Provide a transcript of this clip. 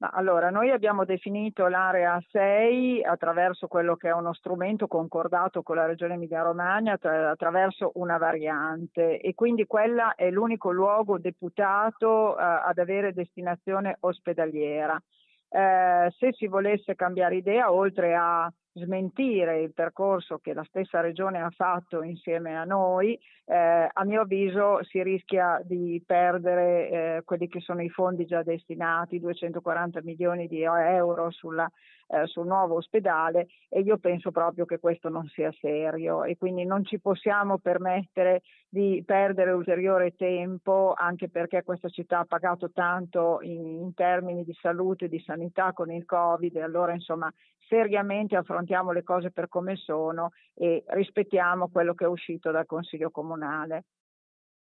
Ma allora, noi abbiamo definito l'area 6 attraverso quello che è uno strumento concordato con la Regione Emilia-Romagna, tra, attraverso una variante e quindi quella è l'unico luogo deputato eh, ad avere destinazione ospedaliera. Eh, se si volesse cambiare idea, oltre a smentire il percorso che la stessa regione ha fatto insieme a noi, eh, a mio avviso si rischia di perdere eh, quelli che sono i fondi già destinati, 240 milioni di euro sulla, eh, sul nuovo ospedale e io penso proprio che questo non sia serio e quindi non ci possiamo permettere di perdere ulteriore tempo anche perché questa città ha pagato tanto in, in termini di salute e di sanità con il Covid e allora insomma seriamente affrontare affrontiamo le cose per come sono e rispettiamo quello che è uscito dal Consiglio Comunale.